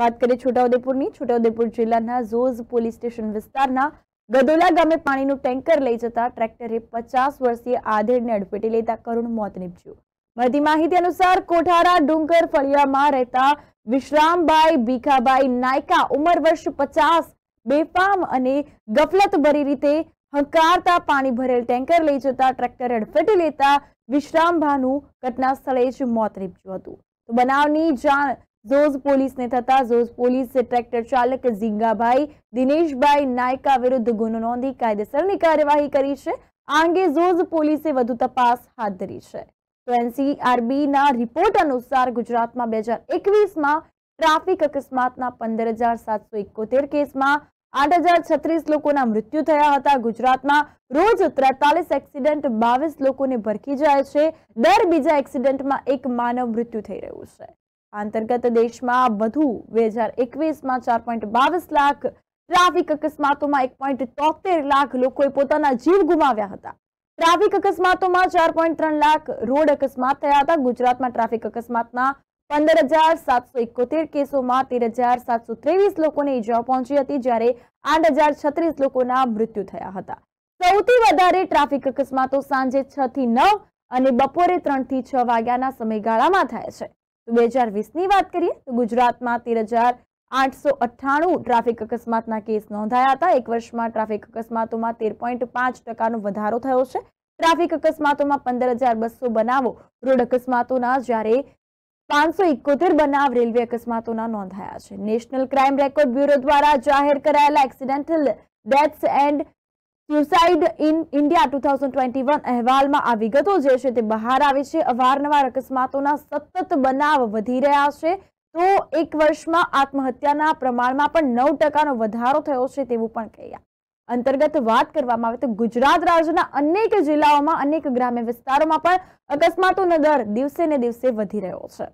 વાત કરીએ છોટાઉદેપુરની છોટાઉદેપુર જિલ્લાના ઝોઝ પોલીસ સ્ટેશન વિસ્તારના ગદોલા ગામે પાણીનું ટેન્કર લઈ જતા ટ્રેક્ટરે પચાસ વર્ષીય આધેડને અડફેટી લેતા કરુણ મોત નીપજ્યું મળતી માહિતી અનુસાર કોઠારા ડુંગર ફળિયામાં રહેતા વિશ્રામભાઈ ભીખાભાઈ નાયકા ઉંમર વર્ષ પચાસ બેફામ અને ગફલત ભરી રીતે હંકારતા પાણી ભરેલ ટેન્કર લઈ જતા ટ્રેક્ટર અડફેટી લેતા વિશ્રામભાનું ઘટના સ્થળે જ મોત નીપજ્યું હતું તો બનાવની જાણ ઝોઝ પોલીસને થતા ઝોઝ પોલીસ ટ્રેક્ટર ચાલક ઝીંગાભાઈ દિનેશભાઈ નાયકા વિરુદ્ધ ગુનો નોંધી કાયદેસરની કાર્યવાહી કરી છે આ અંગે ઝોઝ પોલીસે વધુ તપાસ હાથ ધરી છે તો એનસીઆરબીના રિપોર્ટ અનુસાર ગુજરાતમાં બે હજાર એકવીસમાં ટ્રાફિક અકસ્માતના પંદર હજાર સાતસો એકોતેર કેસમાં આઠ હજાર છત્રીસ લોકોના મૃત્યુ થયા હતા ગુજરાતમાં રોજ ત્રેતાલીસ એક્સિડન્ટ બાવીસ લોકોને ભરખી જાય છે દર બીજા એક્સિડન્ટમાં એક માનવ મૃત્યુ થઈ રહ્યું છે આ અંતર્ગત દેશમાં વધુ બે હજાર એકવીસમાં ચાર પોઈન્ટ બાવીસ લાખ ટ્રાફિક અકસ્માતોમાં એક પોઈન્ટ તોતેર લાખ લોકોએ પોતાના જીવ ગુમાવ્યા હતા ટ્રાફિક અકસ્માતોમાં ચાર પોઈન્ટ ત્રણ લાખ રોડ અકસ્માત થયા હતા ગુજરાતમાં ટ્રાફિક અકસ્માતના પંદર હજાર સાતસો એકોતેર કેસોમાં તેર હજાર સાતસો ત્રેવીસ લોકોને ઈજાઓ પહોંચી હતી જ્યારે આઠ હજાર છત્રીસ લોકોના મૃત્યુ થયા હતા સૌથી વધારે ટ્રાફિક અકસ્માતો સાંજે છ થી નવ અને બપોરે ત્રણ થી છ વાગ્યાના સમયગાળામાં થાય છે તો બે હજાર વીસની વાત કરીએ તો ગુજરાતમાં તેર હજાર આઠસો અઠ્ઠાણું ટ્રાફિક અકસ્માતના કેસ નોંધાયા હતા એક વર્ષમાં ટ્રાફિક અકસ્માતોમાં તેર પોઈન્ટ પાંચ ટકાનો વધારો થયો છે ટ્રાફિક અકસ્માતોમાં પંદર હજાર બસો બનાવો રોડ અકસ્માતોના જ્યારે પાંચસો ઇકોતેર બનાવ રેલવે અકસ્માતોના નોંધાયા છે નેશનલ ક્રાઇમ રેકોર્ડ બ્યુરો દ્વારા જાહેર કરાયેલા accidental deaths and suicide in India two thousand twenty one અહેવાલમાં આ વિગતો જે છે તે બહાર આવી છે અવારનવાર અકસ્માતોના સતત બનાવ વધી રહ્યા છે તો એક વર્ષમાં આત્મહત્યાના પ્રમાણમાં પણ નવ ટકાનો વધારો થયો છે તેવું પણ કહ્યા અંતર્ગત વાત કરવામાં આવે તો ગુજરાત રાજ્યના અનેક જિલ્લાઓમાં અનેક ગ્રામ્ય વિસ્તારોમાં પણ અકસ્માતોનો દર દિવસે ને દિવસે વધી રહ્યો છે